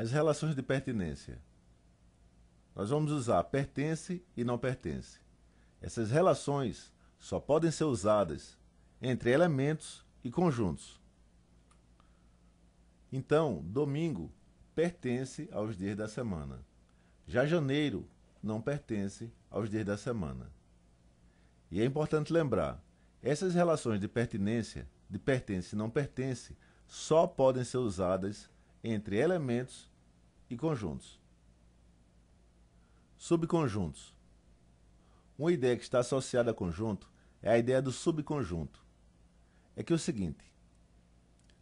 As relações de pertinência. Nós vamos usar pertence e não pertence. Essas relações só podem ser usadas entre elementos e conjuntos. Então, domingo pertence aos dias da semana. Já janeiro não pertence aos dias da semana. E é importante lembrar, essas relações de pertinência, de pertence e não pertence, só podem ser usadas entre elementos e conjuntos. Subconjuntos. Uma ideia que está associada a conjunto é a ideia do subconjunto. É que é o seguinte,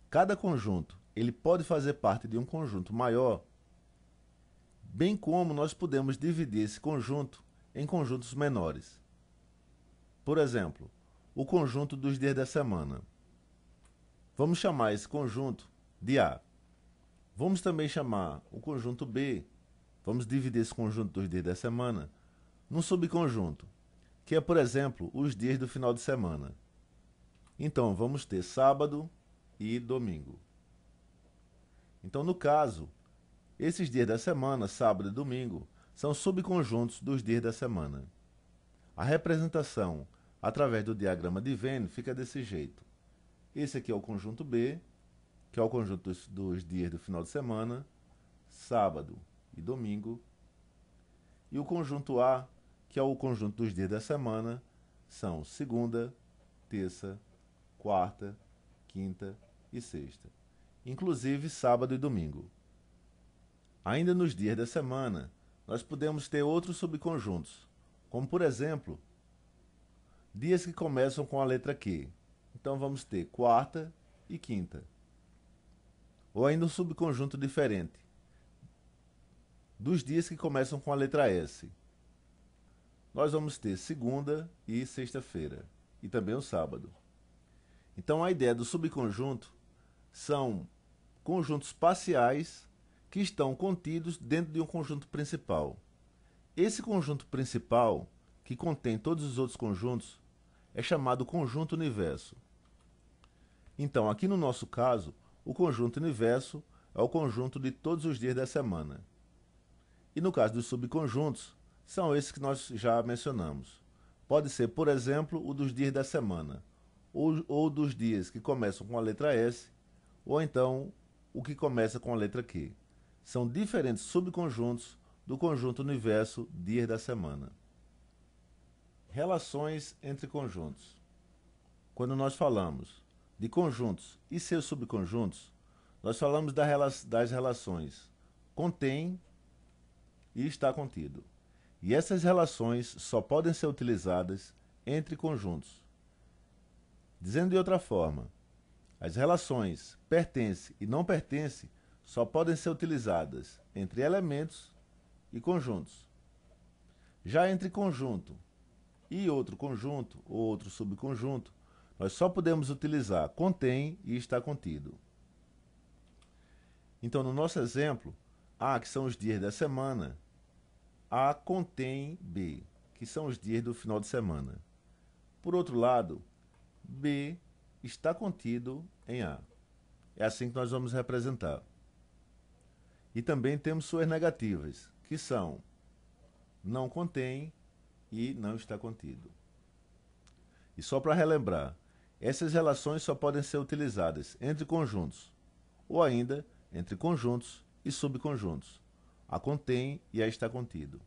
cada conjunto ele pode fazer parte de um conjunto maior, bem como nós podemos dividir esse conjunto em conjuntos menores. Por exemplo, o conjunto dos dias da semana. Vamos chamar esse conjunto de A. Vamos também chamar o conjunto B, vamos dividir esse conjunto dos dias da semana, num subconjunto, que é, por exemplo, os dias do final de semana. Então, vamos ter sábado e domingo. Então, no caso, esses dias da semana, sábado e domingo, são subconjuntos dos dias da semana. A representação através do diagrama de Venn fica desse jeito. Esse aqui é o conjunto B, que é o conjunto dos, dos dias do final de semana, sábado e domingo, e o conjunto A, que é o conjunto dos dias da semana, são segunda, terça, quarta, quinta e sexta, inclusive sábado e domingo. Ainda nos dias da semana, nós podemos ter outros subconjuntos, como por exemplo, dias que começam com a letra Q. Então vamos ter quarta e quinta ou ainda um subconjunto diferente dos dias que começam com a letra S. Nós vamos ter segunda e sexta-feira, e também o sábado. Então a ideia do subconjunto são conjuntos parciais que estão contidos dentro de um conjunto principal. Esse conjunto principal, que contém todos os outros conjuntos, é chamado conjunto universo. Então, aqui no nosso caso, o conjunto universo é o conjunto de todos os dias da semana. E no caso dos subconjuntos, são esses que nós já mencionamos. Pode ser, por exemplo, o dos dias da semana, ou, ou dos dias que começam com a letra S, ou então o que começa com a letra Q. São diferentes subconjuntos do conjunto universo dias da semana. Relações entre conjuntos. Quando nós falamos de conjuntos e seus subconjuntos, nós falamos das relações contém e está contido. E essas relações só podem ser utilizadas entre conjuntos. Dizendo de outra forma, as relações pertence e não pertence só podem ser utilizadas entre elementos e conjuntos. Já entre conjunto e outro conjunto ou outro subconjunto, nós só podemos utilizar contém e está contido. Então, no nosso exemplo, A, que são os dias da semana, A contém B, que são os dias do final de semana. Por outro lado, B está contido em A. É assim que nós vamos representar. E também temos suas negativas, que são não contém e não está contido. E só para relembrar, essas relações só podem ser utilizadas entre conjuntos, ou ainda entre conjuntos e subconjuntos. A contém e a está contido.